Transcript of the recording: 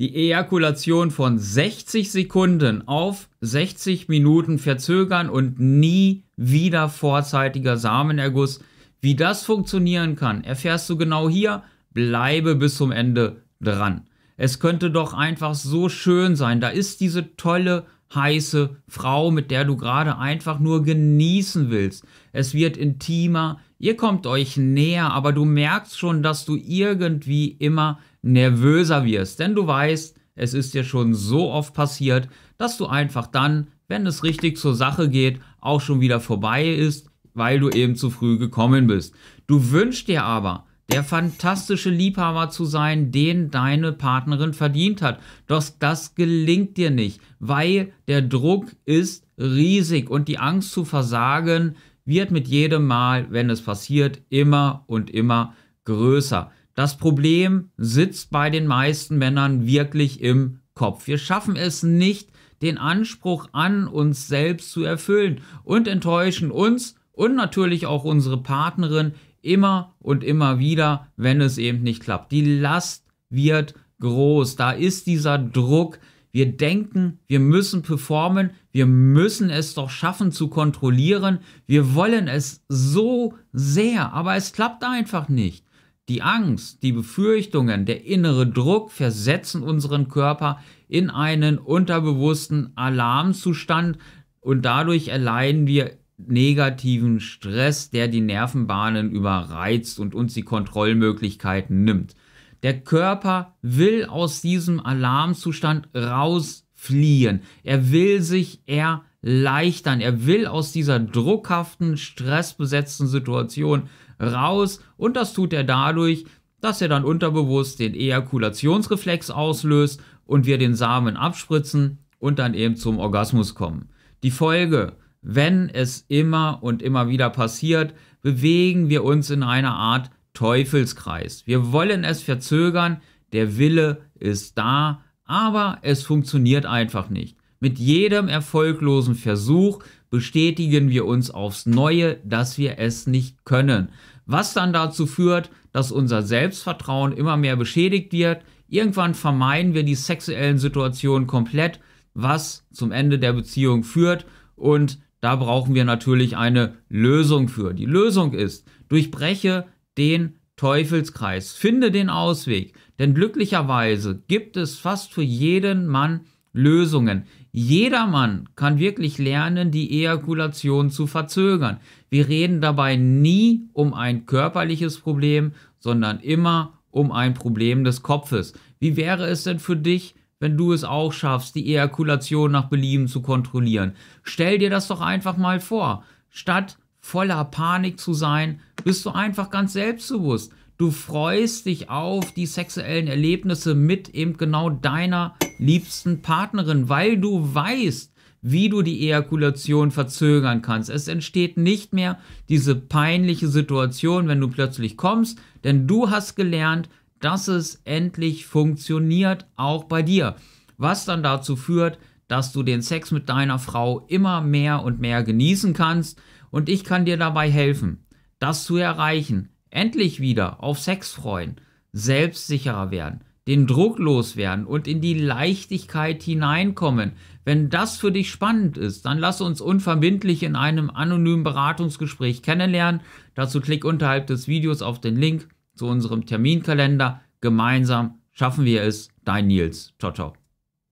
die Ejakulation von 60 Sekunden auf 60 Minuten verzögern und nie wieder vorzeitiger Samenerguss. Wie das funktionieren kann, erfährst du genau hier. Bleibe bis zum Ende dran. Es könnte doch einfach so schön sein. Da ist diese tolle, heiße Frau, mit der du gerade einfach nur genießen willst. Es wird intimer, Ihr kommt euch näher, aber du merkst schon, dass du irgendwie immer nervöser wirst, denn du weißt, es ist dir schon so oft passiert, dass du einfach dann, wenn es richtig zur Sache geht, auch schon wieder vorbei ist, weil du eben zu früh gekommen bist. Du wünschst dir aber, der fantastische Liebhaber zu sein, den deine Partnerin verdient hat. Doch das gelingt dir nicht, weil der Druck ist riesig und die Angst zu versagen wird mit jedem Mal, wenn es passiert, immer und immer größer. Das Problem sitzt bei den meisten Männern wirklich im Kopf. Wir schaffen es nicht, den Anspruch an uns selbst zu erfüllen und enttäuschen uns und natürlich auch unsere Partnerin immer und immer wieder, wenn es eben nicht klappt. Die Last wird groß. Da ist dieser Druck, wir denken, wir müssen performen, wir müssen es doch schaffen zu kontrollieren. Wir wollen es so sehr, aber es klappt einfach nicht. Die Angst, die Befürchtungen, der innere Druck versetzen unseren Körper in einen unterbewussten Alarmzustand und dadurch erleiden wir negativen Stress, der die Nervenbahnen überreizt und uns die Kontrollmöglichkeiten nimmt. Der Körper will aus diesem Alarmzustand rausfliehen. Er will sich erleichtern. Er will aus dieser druckhaften, stressbesetzten Situation raus. Und das tut er dadurch, dass er dann unterbewusst den Ejakulationsreflex auslöst und wir den Samen abspritzen und dann eben zum Orgasmus kommen. Die Folge, wenn es immer und immer wieder passiert, bewegen wir uns in einer Art Teufelskreis. Wir wollen es verzögern, der Wille ist da, aber es funktioniert einfach nicht. Mit jedem erfolglosen Versuch bestätigen wir uns aufs Neue, dass wir es nicht können. Was dann dazu führt, dass unser Selbstvertrauen immer mehr beschädigt wird. Irgendwann vermeiden wir die sexuellen Situationen komplett, was zum Ende der Beziehung führt. Und da brauchen wir natürlich eine Lösung für. Die Lösung ist, durchbreche den Teufelskreis. Finde den Ausweg, denn glücklicherweise gibt es fast für jeden Mann Lösungen. Jeder Mann kann wirklich lernen, die Ejakulation zu verzögern. Wir reden dabei nie um ein körperliches Problem, sondern immer um ein Problem des Kopfes. Wie wäre es denn für dich, wenn du es auch schaffst, die Ejakulation nach Belieben zu kontrollieren? Stell dir das doch einfach mal vor. Statt voller Panik zu sein, bist du einfach ganz selbstbewusst. Du freust dich auf die sexuellen Erlebnisse mit eben genau deiner liebsten Partnerin, weil du weißt, wie du die Ejakulation verzögern kannst. Es entsteht nicht mehr diese peinliche Situation, wenn du plötzlich kommst, denn du hast gelernt, dass es endlich funktioniert, auch bei dir. Was dann dazu führt, dass du den Sex mit deiner Frau immer mehr und mehr genießen kannst und ich kann dir dabei helfen das zu erreichen, endlich wieder auf Sex freuen, selbstsicherer werden, den Druck loswerden und in die Leichtigkeit hineinkommen. Wenn das für dich spannend ist, dann lass uns unverbindlich in einem anonymen Beratungsgespräch kennenlernen. Dazu klick unterhalb des Videos auf den Link zu unserem Terminkalender. Gemeinsam schaffen wir es. Dein Nils. Ciao, ciao.